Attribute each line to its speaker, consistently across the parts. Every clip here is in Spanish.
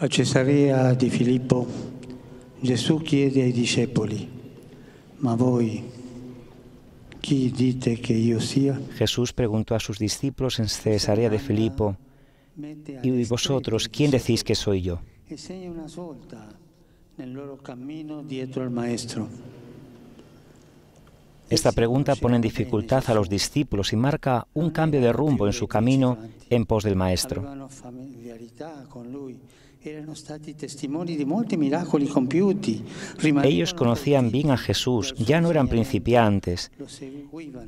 Speaker 1: A Cesarea di Filippo Gesù chiede ai discepoli, ma voi chi dite che io
Speaker 2: sia? Jesús preguntó a sus discípulos en Cesarea de Filipo, ¿y vosotros quién decís que soy yo?
Speaker 1: E segna una solta nel loro cammino dietro al Maestro.
Speaker 2: Esta pregunta pone en dificultad a los discípulos y marca un cambio de rumbo en su camino en pos del Maestro. Ellos conocían bien a Jesús, ya no eran principiantes,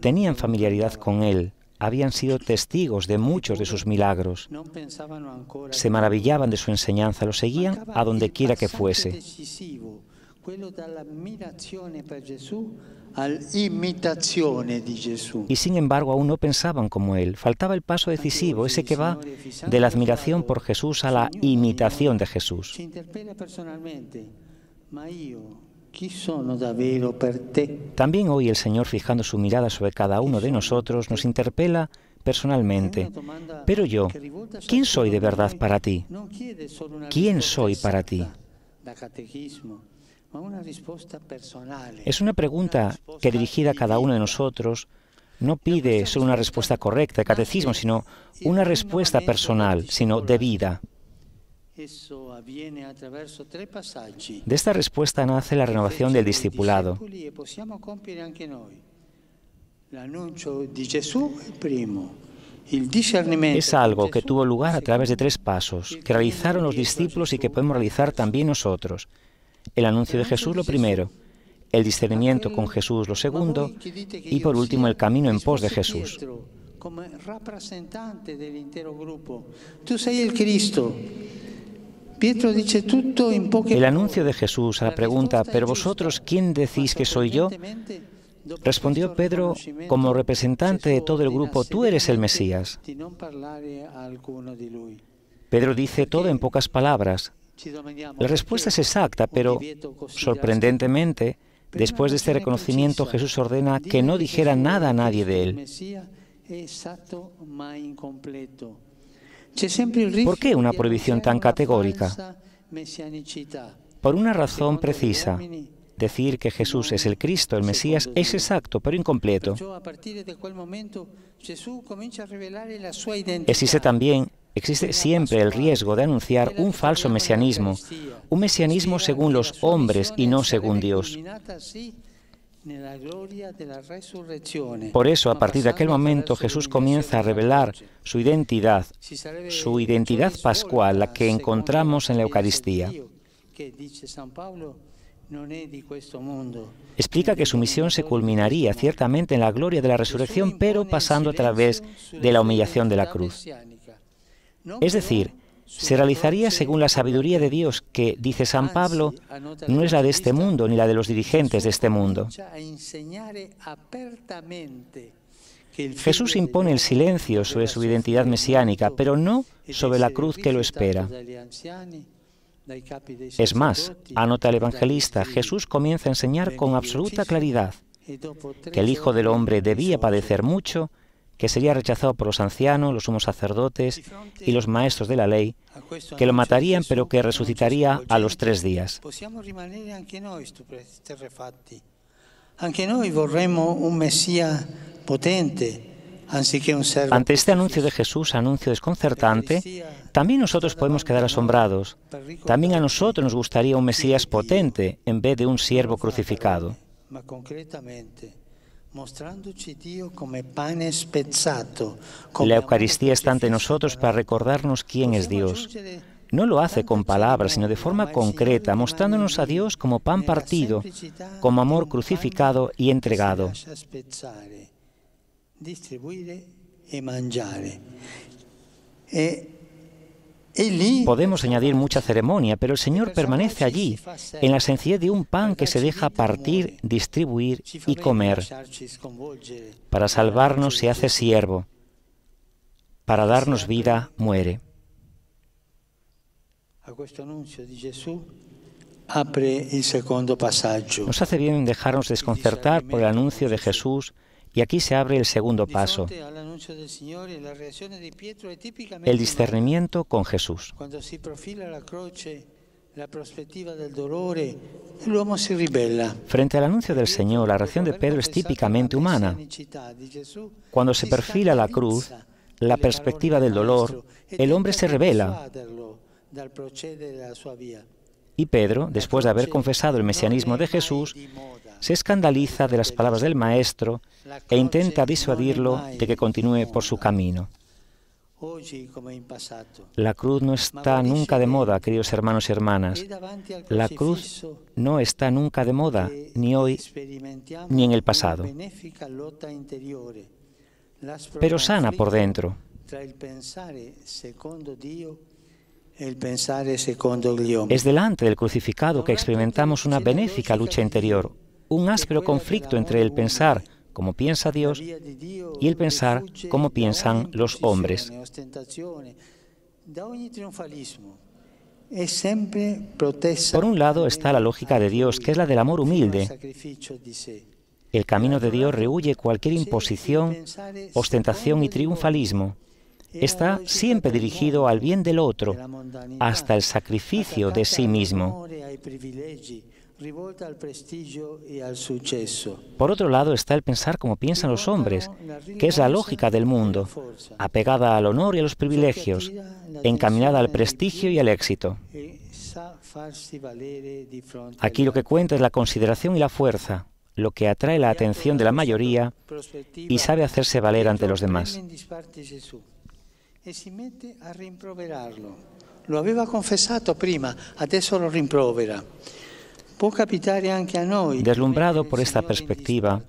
Speaker 2: tenían familiaridad con Él, habían sido testigos de muchos de sus milagros. Se maravillaban de su enseñanza, lo seguían a donde quiera que fuese. Y sin embargo aún no pensaban como él. Faltaba el paso decisivo, ese que va de la admiración por Jesús a la imitación de Jesús. También hoy el Señor, fijando su mirada sobre cada uno de nosotros, nos interpela personalmente. Pero yo, ¿quién soy de verdad para ti? ¿Quién soy para ti? Es una pregunta que dirigida a cada uno de nosotros no pide solo una respuesta correcta de catecismo, sino una respuesta personal, sino de vida. De esta respuesta nace la renovación del discipulado. Pues es algo que tuvo lugar a través de tres pasos que realizaron los discípulos y que podemos realizar también nosotros el anuncio de Jesús lo primero, el discernimiento con Jesús lo segundo
Speaker 1: y por último el camino en pos de Jesús. El
Speaker 2: anuncio de Jesús a la pregunta, ¿pero vosotros quién decís que soy yo?
Speaker 1: Respondió Pedro como
Speaker 2: representante de todo el grupo, tú eres el Mesías. Pedro dice todo en pocas palabras, la respuesta es exacta, pero sorprendentemente, después de este reconocimiento, Jesús ordena que no dijera nada a nadie de él. ¿Por qué una prohibición tan categórica? Por una razón precisa. Decir que Jesús es el Cristo, el Mesías, es exacto, pero incompleto. Existe también Existe siempre el riesgo de anunciar un falso mesianismo, un mesianismo según los hombres y no según Dios.
Speaker 1: Por eso, a partir de
Speaker 2: aquel momento, Jesús comienza a revelar su identidad, su identidad pascual, la que encontramos en la Eucaristía. Explica que su misión se culminaría ciertamente en la gloria de la resurrección, pero pasando a través de la humillación de la cruz. Es decir, se realizaría según la sabiduría de Dios que, dice San ah, Pablo, no es la de este mundo ni la de los dirigentes de este mundo. Jesús impone el silencio sobre su identidad mesiánica, pero no sobre la cruz que lo espera.
Speaker 1: Es más, anota el evangelista,
Speaker 2: Jesús comienza a enseñar con absoluta claridad
Speaker 1: que el Hijo del
Speaker 2: Hombre debía padecer mucho que sería rechazado por los ancianos, los sumos sacerdotes y los maestros de la ley, que lo matarían pero que resucitaría a los tres días.
Speaker 1: Ante este anuncio de Jesús, anuncio desconcertante, también nosotros
Speaker 2: podemos quedar asombrados. También a nosotros nos gustaría un Mesías potente en vez de un siervo crucificado. La Eucaristía está ante nosotros para recordarnos quién es Dios. No lo hace con palabras, sino de forma concreta, mostrándonos a Dios como pan partido, como amor crucificado y entregado. Podemos añadir mucha ceremonia, pero el Señor permanece allí, en la sencillez de un pan que se deja partir, distribuir y comer. Para salvarnos se hace siervo, para darnos vida muere. Nos hace bien dejarnos desconcertar por el anuncio de Jesús y aquí se abre el segundo paso, el discernimiento con Jesús. Eh, Frente al anuncio del Señor, la reacción de Pedro es típicamente humana. Cuando se perfila la cruz, la perspectiva del dolor, el hombre se revela. Y Pedro, después de haber confesado el mesianismo de Jesús, se escandaliza de las palabras del Maestro e intenta disuadirlo de que continúe por su camino. La cruz no está nunca de moda, queridos hermanos y hermanas. La cruz no está nunca de moda, ni hoy, ni en el pasado,
Speaker 1: pero sana por dentro. Es
Speaker 2: delante del crucificado que experimentamos una benéfica lucha interior, un áspero conflicto entre el pensar como piensa Dios y el pensar como piensan los hombres. Por un lado está la lógica de Dios, que es la del amor humilde. El camino de Dios rehuye cualquier imposición, ostentación y triunfalismo. Está siempre dirigido al bien del otro, hasta el sacrificio de sí mismo. Por otro lado está el pensar como piensan los hombres, que es la lógica del mundo, apegada al honor y a los privilegios, encaminada al prestigio y al éxito. Aquí lo que cuenta es la consideración y la fuerza, lo que atrae la atención de la mayoría y sabe hacerse valer ante los demás.
Speaker 1: Lo había confesado prima, ahora lo rimprovera.
Speaker 2: Deslumbrado por esta perspectiva,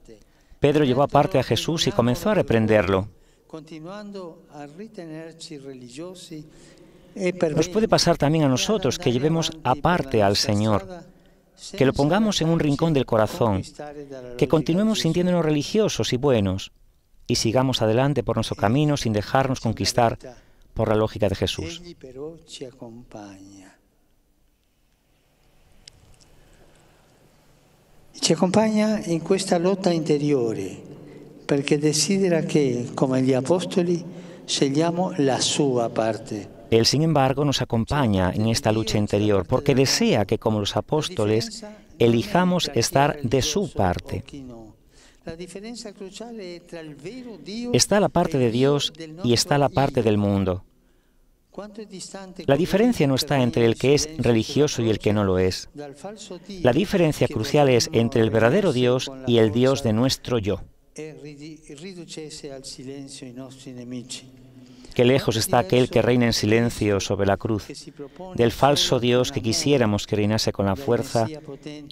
Speaker 2: Pedro llevó aparte a Jesús y comenzó a reprenderlo. E Nos puede pasar también a nosotros que llevemos aparte al Señor, que lo pongamos en un rincón del corazón, que continuemos sintiéndonos religiosos y buenos y sigamos adelante por nuestro camino sin dejarnos conquistar por la lógica de Jesús.
Speaker 1: Se acompaña en questa lotta interiore perché desidera che, come gli apostoli, scegliamo la sua parte. Él, sin embargo, nos
Speaker 2: acompaña en esta lucha interior porque desea que, como los apóstoles, elijamos estar de su parte.
Speaker 1: Está la parte de Dios y está la parte
Speaker 2: del mundo.
Speaker 1: La diferencia no está entre el que es religioso y el que no lo es. La diferencia crucial es entre el verdadero Dios y el Dios de nuestro yo. Qué
Speaker 2: lejos está aquel que reina en silencio sobre la cruz, del falso Dios que quisiéramos que reinase con la fuerza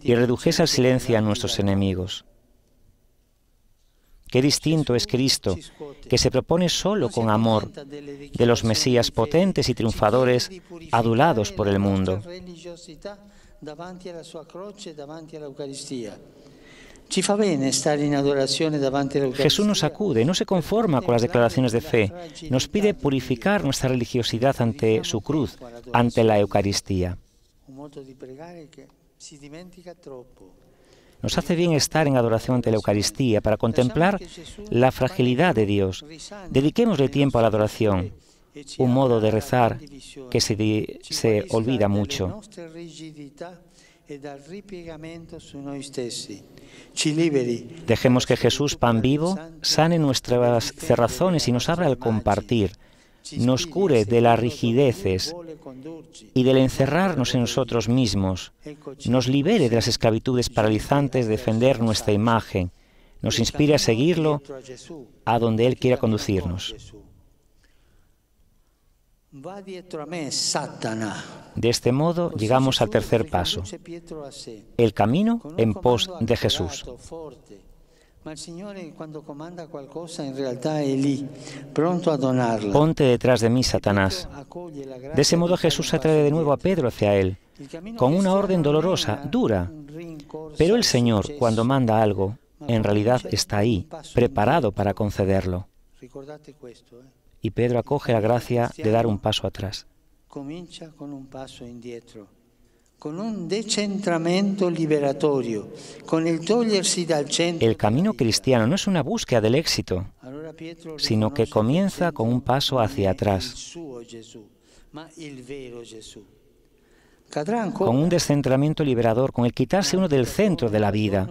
Speaker 2: y redujese al silencio a nuestros enemigos. Qué distinto es Cristo, que se propone solo con amor,
Speaker 1: de
Speaker 2: los Mesías potentes y triunfadores, adulados por el mundo.
Speaker 1: Jesús nos acude, no se
Speaker 2: conforma con las declaraciones de fe, nos pide purificar nuestra religiosidad ante su cruz, ante la Eucaristía. Nos hace bien estar en adoración ante la Eucaristía para contemplar la fragilidad de Dios. Dediquemosle tiempo a la adoración, un modo de rezar que se, se olvida mucho. Dejemos que Jesús, pan vivo, sane nuestras cerrazones y nos abra al compartir, nos cure de las rigideces y del encerrarnos en nosotros mismos, nos libere de las esclavitudes paralizantes de defender nuestra imagen, nos inspire a seguirlo a donde Él quiera conducirnos. De este modo llegamos al tercer paso, el camino en pos de Jesús pronto a Ponte detrás de mí, Satanás. De ese modo Jesús atrae de nuevo a Pedro hacia él, con una orden dolorosa, dura. Pero el Señor, cuando manda algo, en realidad está ahí, preparado para concederlo. Eh. Y Pedro acoge la gracia de dar un paso atrás.
Speaker 1: Comienza con un paso indietro con un descentramiento liberatorio, con el centro. El camino cristiano no es una búsqueda del éxito, sino que
Speaker 2: comienza con un paso hacia atrás, oh, con un descentramiento liberador, con el quitarse uno del centro de la vida.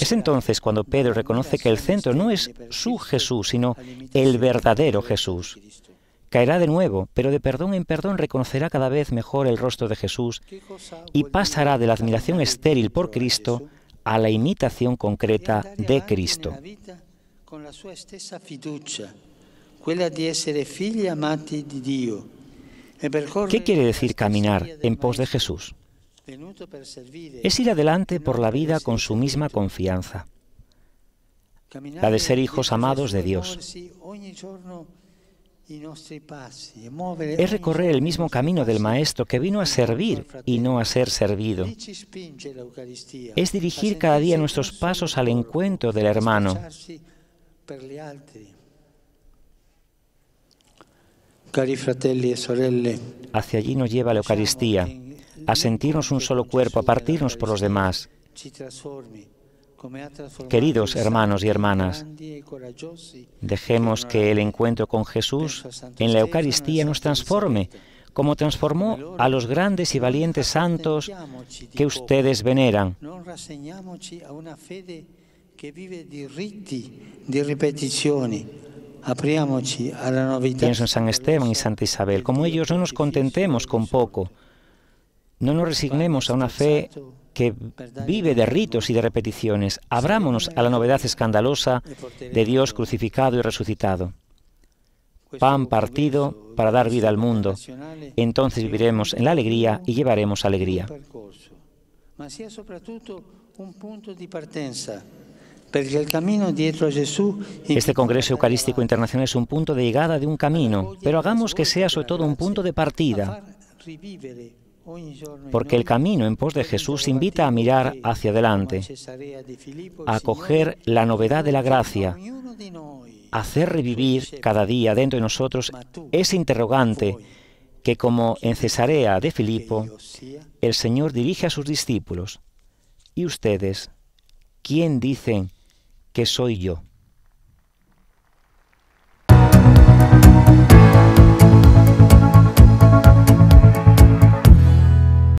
Speaker 2: Es entonces cuando Pedro reconoce que el centro no es su Jesús, sino el verdadero Jesús. Caerá de nuevo, pero de perdón en perdón reconocerá cada vez mejor el rostro de Jesús y pasará de la admiración estéril por Cristo a la imitación concreta de Cristo. ¿Qué quiere decir caminar en pos de Jesús? Es ir adelante e por la vida con su misma confianza,
Speaker 1: la de ser hijos amados de Dios. Es recorrer
Speaker 2: el mismo camino del Maestro que vino a servir y no a ser servido.
Speaker 1: Es dirigir cada día
Speaker 2: nuestros pasos al encuentro del hermano.
Speaker 1: E
Speaker 2: Hacia allí nos lleva la Eucaristía, a sentirnos un solo cuerpo, a partirnos por los demás.
Speaker 1: Queridos hermanos y hermanas,
Speaker 2: dejemos que el encuentro con Jesús en la Eucaristía nos transforme, como transformó a los grandes y
Speaker 1: valientes santos que ustedes veneran.
Speaker 2: Pienso en San Esteban y Santa Isabel. Como ellos, no nos contentemos con poco, no nos resignemos a una fe que vive de ritos y de repeticiones. Abrámonos a la novedad escandalosa de Dios crucificado y resucitado. Pan partido para dar vida al mundo. Entonces viviremos en la alegría y llevaremos alegría. Este Congreso Eucarístico Internacional es un punto de llegada de un camino, pero hagamos que sea sobre todo un punto de partida porque el camino en pos de Jesús invita a mirar hacia adelante,
Speaker 1: a acoger la novedad de la gracia,
Speaker 2: a hacer revivir cada día dentro de nosotros ese interrogante que como en Cesarea de Filipo, el Señor dirige a sus discípulos, ¿y ustedes quién dicen que soy yo?